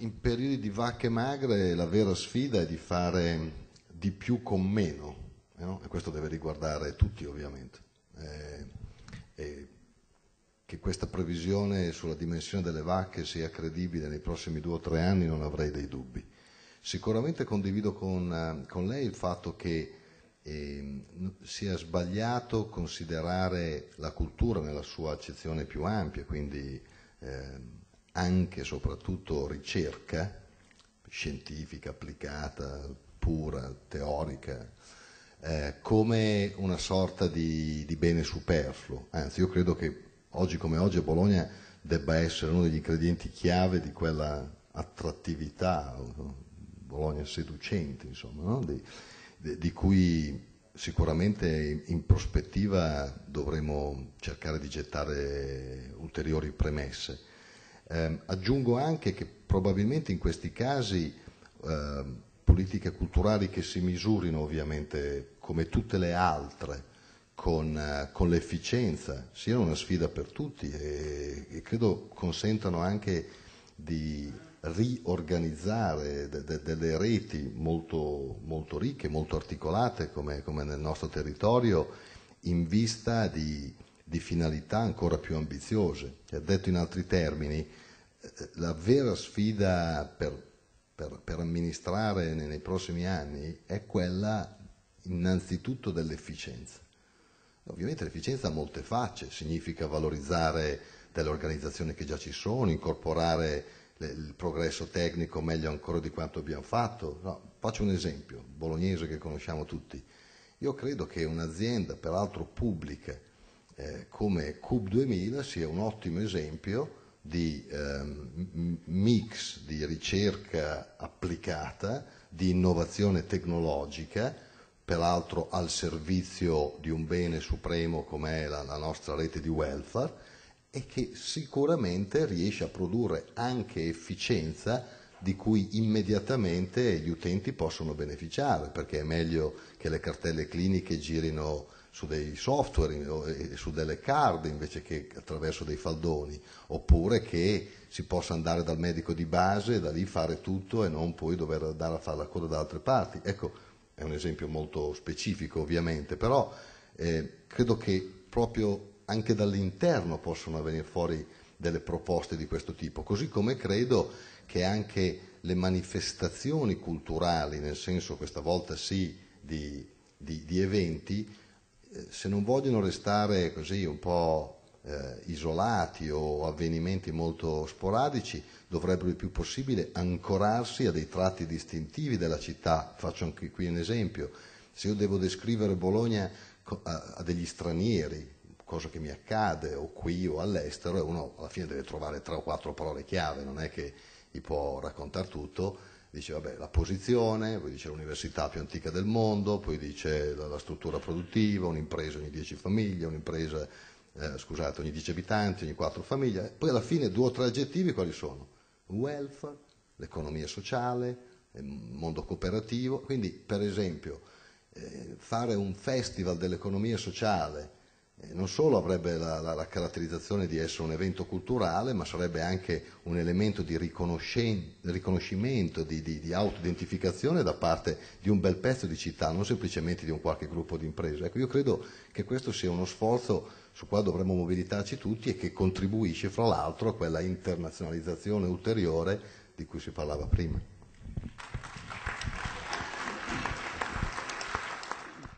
in periodi di vacche magre la vera sfida è di fare di più con meno, eh, no? e questo deve riguardare tutti ovviamente. Eh, eh, che questa previsione sulla dimensione delle vacche sia credibile nei prossimi due o tre anni non avrei dei dubbi. Sicuramente condivido con, eh, con lei il fatto che eh, sia sbagliato considerare la cultura nella sua accezione più ampia, quindi ehm, anche e soprattutto ricerca scientifica, applicata, pura, teorica, eh, come una sorta di, di bene superfluo. Anzi, io credo che oggi come oggi a Bologna debba essere uno degli ingredienti chiave di quella attrattività, Bologna seducente, insomma, no? di, di, cui sicuramente in prospettiva dovremo cercare di gettare ulteriori premesse. Eh, aggiungo anche che probabilmente in questi casi eh, politiche culturali che si misurino ovviamente come tutte le altre con, eh, con l'efficienza siano una sfida per tutti e, e credo consentano anche di riorganizzare de, de, delle reti molto, molto, ricche, molto articolate come, come, nel nostro territorio in vista di, di finalità ancora più ambiziose. Cioè, detto in altri termini, la vera sfida per, per, per amministrare nei, nei prossimi anni è quella innanzitutto dell'efficienza. Ovviamente l'efficienza ha molte facce, significa valorizzare delle organizzazioni che già ci sono, incorporare le, il progresso tecnico meglio ancora di quanto abbiamo fatto. No, faccio un esempio, bolognese che conosciamo tutti. Io credo che un'azienda, peraltro pubblica, eh, come CUB 2000 sia un ottimo esempio di eh, mix di ricerca applicata, di innovazione tecnologica, peraltro al servizio di un bene supremo come è la, la nostra rete di welfare, e che sicuramente riesce a produrre anche efficienza di cui immediatamente gli utenti possono beneficiare, perché è meglio che le cartelle cliniche girino su dei software e eh, su delle card invece che attraverso dei faldoni, oppure che si possa andare dal medico di base e da lì fare tutto e non poi dover andare a fare la coda da altre parti. Ecco, è un esempio molto specifico ovviamente, però eh, credo che proprio anche dall'interno possano venire fuori delle proposte di questo tipo, così come credo che anche le manifestazioni culturali, nel senso questa volta sì di, di, di eventi, se non vogliono restare così un po' eh, isolati o avvenimenti molto sporadici, dovrebbero il più possibile ancorarsi a dei tratti distintivi della città. Faccio anche qui un esempio. Se io devo descrivere Bologna a, a degli stranieri, cosa che mi accade o qui o all'estero, e uno alla fine deve trovare tre o quattro parole chiave, non è che gli può raccontare tutto, dice vabbè, la posizione, poi dice l'università più antica del mondo, poi dice la, la struttura produttiva, un'impresa ogni 10 famiglie, un'impresa eh, scusate, ogni 10 abitanti, ogni 4 famiglie, poi alla fine due o tre aggettivi quali sono? Welfare, l'economia sociale, il mondo cooperativo, quindi per esempio eh, fare un festival dell'economia sociale eh, non solo avrebbe la, la, la, caratterizzazione di essere un evento culturale, ma sarebbe anche un elemento di riconoscimento, di, di, di autoidentificazione da parte di un bel pezzo di città, non semplicemente di un qualche gruppo di imprese. Ecco, io credo che questo sia uno sforzo su quale dovremmo mobilitarci tutti e che contribuisce, fra l'altro, a quella internazionalizzazione ulteriore di cui si parlava prima.